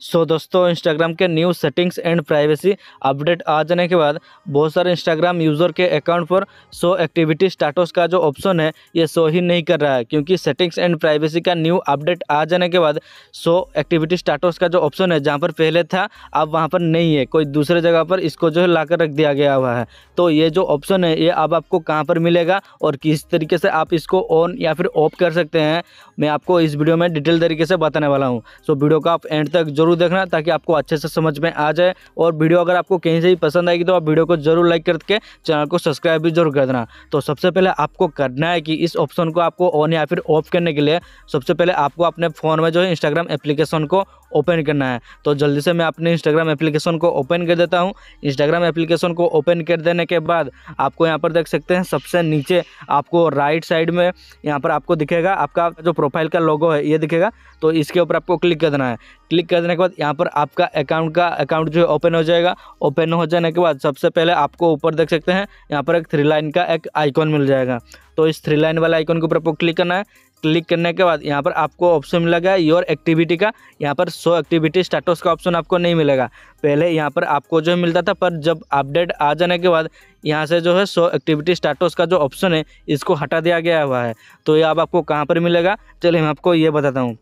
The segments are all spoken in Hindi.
सो so, दोस्तों इंस्टाग्राम के new settings and privacy update आ जाने के बाद बहुत सारे इंस्टाग्राम यूज़र के अकाउंट पर सो एक्टिविटी स्टाटस का जो ऑप्शन है ये शो ही नहीं कर रहा है क्योंकि सेटिंग्स एंड प्राइवेसी का न्यू अपडेट आ जाने के बाद सो एक्टिविटी स्टाटस का जो ऑप्शन है जहाँ पर पहले था अब वहाँ पर नहीं है कोई दूसरे जगह पर इसको जो है ला रख दिया गया हुआ है तो ये जो ऑप्शन है ये अब आपको कहाँ पर मिलेगा और किस तरीके से आप इसको ऑन या फिर ऑफ कर सकते हैं मैं आपको इस वीडियो में डिटेल तरीके से बताने वाला हूँ सो वीडियो का आप एंड तक जरूर ज़रूर देखना ताकि आपको अच्छे से समझ में आ जाए और वीडियो अगर आपको कहीं से भी पसंद आएगी तो आप वीडियो को जरूर लाइक करके चैनल को सब्सक्राइब भी जरूर कर देना तो सबसे पहले आपको करना है कि इस ऑप्शन को आपको ऑन या फिर ऑफ करने के लिए सबसे पहले आपको अपने फ़ोन में जो है इंस्टाग्राम एप्लीकेशन को ओपन करना है तो जल्दी से मैं अपने इंस्टाग्राम एप्लीकेशन को ओपन कर देता हूँ इंस्टाग्राम एप्लीकेशन को ओपन कर देने के बाद आपको यहाँ पर देख सकते हैं सबसे नीचे आपको राइट साइड में यहाँ पर आपको दिखेगा आपका जो प्रोफाइल का लोगो है ये दिखेगा तो इसके ऊपर आपको क्लिक कर देना है क्लिक कर देने के बाद यहाँ पर आपका अकाउंट का अकाउंट जो है ओपन हो जाएगा ओपन हो जाने के बाद सबसे पहले आपको ऊपर देख सकते हैं यहाँ पर एक थ्री लाइन का एक आइकॉन मिल जाएगा तो इस थ्री लाइन वाले आइकॉन के ऊपर आपको क्लिक करना है क्लिक करने के बाद यहाँ पर आपको ऑप्शन मिलेगा योर एक्टिविटी का यहाँ पर सो एक्टिविटी स्टेटस का ऑप्शन आपको नहीं मिलेगा पहले यहाँ पर आपको जो मिलता था पर जब अपडेट आ जाने के बाद यहाँ से जो है सो एक्टिविटी स्टेटस का जो ऑप्शन है इसको हटा दिया गया हुआ है तो ये अब आपको कहाँ पर मिलेगा चलिए मैं आपको ये बताता हूँ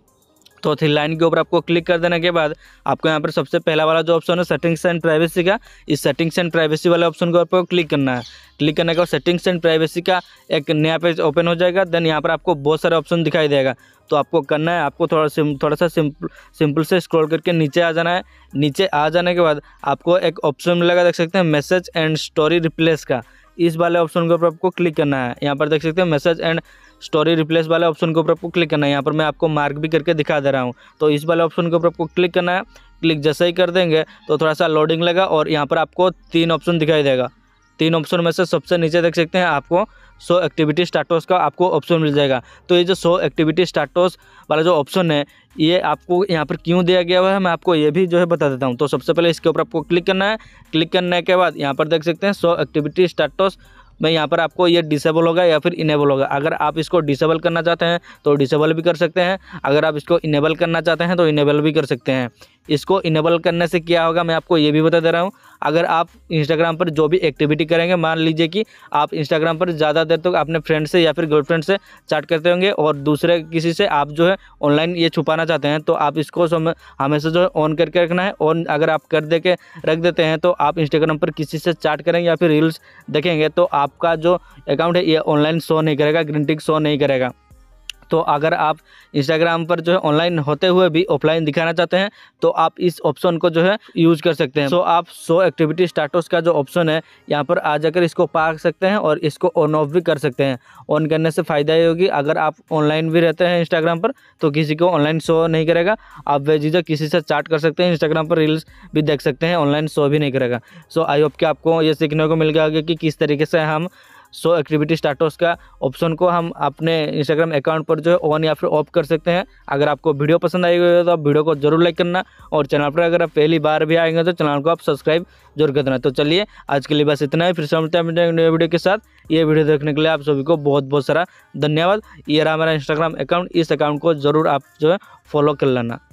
तो तो लाइन के ऊपर आपको क्लिक कर देने के बाद आपको यहाँ पर सबसे पहला वाला जो ऑप्शन है सेटिंग्स एंड प्राइवेसी का इस सेटिंग्स एंड प्राइवेसी वाले ऑप्शन के ऊपर क्लिक करना है क्लिक करने के बाद सेटिंग्स एंड प्राइवेसी का एक नया पेज ओपन हो जाएगा देन यहाँ पर आपको बहुत सारे ऑप्शन दिखाई देगा तो आपको करना है आपको थोड़ा सिम थोड़ा सा सिंपल सिंपल से स्क्रॉल करके नीचे आ जाना है नीचे आ जाने के बाद आपको एक ऑप्शन मिलेगा देख सकते हैं मैसेज एंड स्टोरी रिप्लेस का इस वाले ऑप्शन के ऊपर आपको क्लिक करना है यहाँ पर देख सकते हैं मैसेज एंड स्टोरी रिप्लेस वाले ऑप्शन के ऊपर आपको क्लिक करना है यहाँ पर मैं आपको मार्क भी करके दिखा दे रहा हूँ तो इस वाले ऑप्शन के ऊपर आपको क्लिक करना है क्लिक जैसे ही कर देंगे तो थोड़ा सा लोडिंग लगा और यहाँ पर आपको तीन ऑप्शन दिखाई देगा तीन ऑप्शन में से सबसे नीचे देख सकते हैं आपको सो एक्टिविटी स्टार्टोस का आपको ऑप्शन मिल जाएगा तो ये जो सो एक्टिविटी स्टार्टोस वाला जो ऑप्शन है ये आपको यहाँ पर क्यों दिया गया हुआ है मैं आपको ये भी जो है बता देता हूँ तो सबसे पहले इसके ऊपर आपको क्लिक करना है क्लिक करने के बाद यहाँ पर देख सकते हैं सो एक्टिविटी स्टार्टोस में यहाँ पर आपको ये डिसेबल होगा या फिर इनेबल होगा अगर आप इसको डिसेबल करना चाहते हैं तो डिसेबल भी कर सकते हैं अगर आप इसको इनेबल करना चाहते हैं तो इनेबल भी कर सकते हैं इसको इनेबल करने से क्या होगा मैं आपको ये भी बता दे रहा हूँ अगर आप इंस्टाग्राम पर जो भी एक्टिविटी करेंगे मान लीजिए कि आप इंस्टाग्राम पर ज़्यादा देर तक तो अपने फ्रेंड से या फिर गर्लफ्रेंड से चैट करते होंगे और दूसरे किसी से आप जो है ऑनलाइन ये छुपाना चाहते हैं तो आप इसको हमेशा जो है ऑन करके रखना है और अगर आप कर दे के रख देते हैं तो आप इंस्टाग्राम पर किसी से चैट करेंगे या फिर रील्स देखेंगे तो आपका जो अकाउंट है ये ऑनलाइन शो नहीं करेगा ग्रीन टिक शो नहीं करेगा तो अगर आप इंस्टाग्राम पर जो है ऑनलाइन होते हुए भी ऑफलाइन दिखाना चाहते हैं तो आप इस ऑप्शन को जो है यूज़ कर सकते हैं तो आप सो एक्टिविटी स्टाटस का जो ऑप्शन है यहाँ पर आ जाकर इसको पा सकते हैं और इसको ऑन ऑफ भी कर सकते हैं ऑन करने से फ़ायदा ये होगी अगर आप ऑनलाइन भी रहते हैं इंस्टाग्राम पर तो किसी को ऑनलाइन शो नहीं करेगा आप वे बेझिझक किसी से चार्ट कर सकते हैं इंस्टाग्राम पर रील्स भी देख सकते हैं ऑनलाइन शो भी नहीं करेगा सो आई होप कि आपको ये सीखने को मिल गया होगा कि किस तरीके से हम सो एक्टिविटी स्टार्टर्स का ऑप्शन को हम अपने इंस्टाग्राम अकाउंट पर जो है ऑन या फिर ऑफ कर सकते हैं अगर आपको वीडियो पसंद आई हुई तो आप वीडियो को जरूर लाइक करना और चैनल पर अगर आप पहली बार भी आएंगे तो चैनल को आप सब्सक्राइब जरूर कर देना तो चलिए आज के लिए बस इतना ही फिर समझते हैं नए वीडियो के साथ ये वीडियो देखने के लिए आप सभी को बहुत बहुत सारा धन्यवाद ये रहा हमारा इंस्टाग्राम अकाउंट इस अकाउंट को जरूर आप जो है फॉलो कर लेना